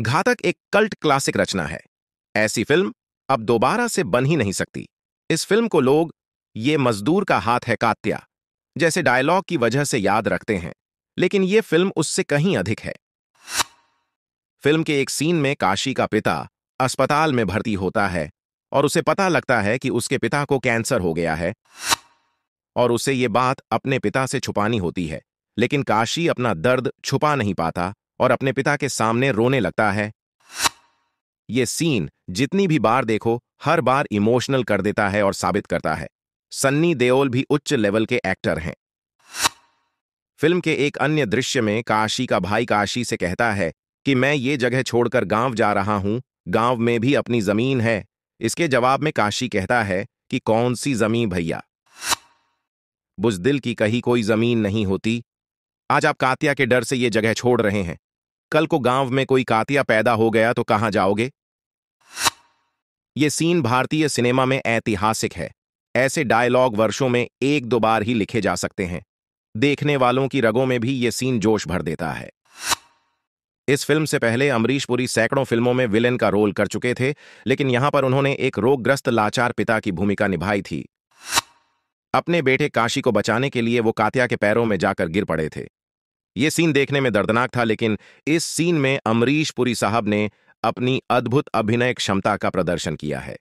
घातक एक cult classic रचना है ऐसी फिल्म अब दोबारा से बन ही नहीं सकती इस फिल्म को लोग ये मजदूर का हाथ है कात्या जैसे डायलॉग की वजह से याद रखते हैं लेकिन ये फिल्म उससे कहीं अधिक है फिल्म के एक सीन में काशी का पिता अस्पताल में भर्ती होता है और उसे पता लगता है कि उसके पिता को कैंसर हो गया है और उसे ये बात अपने पिता से छुपानी होती है लेकिन काशी अपना दर्द छुपा नहीं पाता और अपने पिता के सामने रोने लगता है ये सीन जितनी भी बार देखो हर बार इमोशनल कर देता है और साबित करता है सन्नी देओल भी उच्च लेवल के एक्टर हैं फिल्म के एक अन्य दृश्य में काशी का भाई काशी से कहता है कि मैं ये जगह छोड़कर गांव जा रहा हूं गांव में भी अपनी जमीन है इसके जवाब में काशी कहता है कि कौन सी जमीन भैया बुजदिल की कहीं कोई जमीन नहीं होती आज आप कातिया के डर से ये जगह छोड़ रहे हैं कल को गांव में कोई कातिया पैदा हो गया तो कहां जाओगे ये सीन भारतीय सिनेमा में ऐतिहासिक है ऐसे डायलॉग वर्षों में एक दो बार ही लिखे जा सकते हैं देखने वालों की रगों में भी ये सीन जोश भर देता है इस फिल्म से पहले अमरीश पुरी सैकड़ों फिल्मों में विलेन का रोल कर चुके थे लेकिन यहां पर उन्होंने एक रोगग्रस्त लाचार पिता की भूमिका निभाई थी अपने बेटे काशी को बचाने के लिए वो कात्या के पैरों में जाकर गिर पड़े थे ये सीन देखने में दर्दनाक था लेकिन इस सीन में अमरीश पुरी साहब ने अपनी अद्भुत अभिनय क्षमता का प्रदर्शन किया है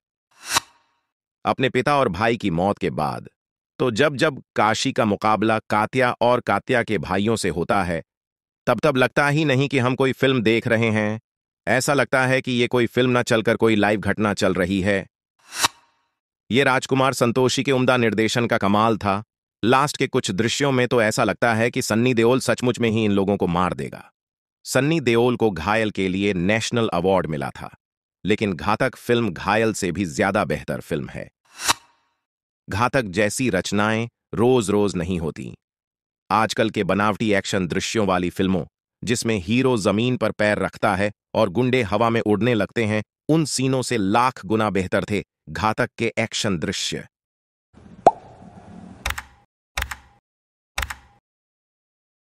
अपने पिता और भाई की मौत के बाद तो जब जब काशी का मुकाबला कात्या और कात्या के भाइयों से होता है तब तब लगता ही नहीं कि हम कोई फिल्म देख रहे हैं ऐसा लगता है कि ये कोई फिल्म ना चलकर कोई लाइव घटना चल रही है ये राजकुमार संतोषी के उम्दा निर्देशन का कमाल था लास्ट के कुछ दृश्यों में तो ऐसा लगता है कि सन्नी देओल सचमुच में ही इन लोगों को मार देगा सन्नी देओल को घायल के लिए नेशनल अवार्ड मिला था लेकिन घातक फिल्म घायल से भी ज्यादा बेहतर फिल्म है घातक जैसी रचनाएं रोज रोज नहीं होती आजकल के बनावटी एक्शन दृश्यों वाली फिल्मों जिसमें हीरो जमीन पर पैर रखता है और गुंडे हवा में उड़ने लगते हैं उन सीनों से लाख गुना बेहतर थे घातक के एक्शन दृश्य